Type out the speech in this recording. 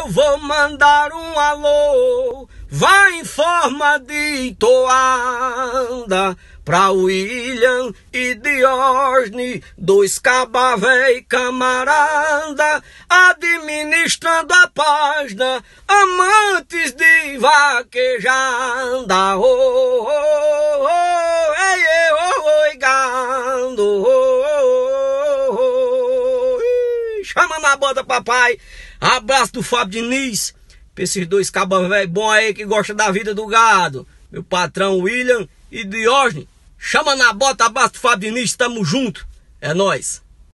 eu vou mandar um alô, vai em forma de toada pra William e Diorne, dois cabavé camarada, administrando a página, amantes de vaquejada. Oh. chama na banda, papai. Abraço do Fábio Diniz. Pra esses dois cabas velho bom aí que gosta da vida do gado. Meu patrão William e Diógenes. Chama na bota, abraço do Fábio Diniz, tamo junto. É nós.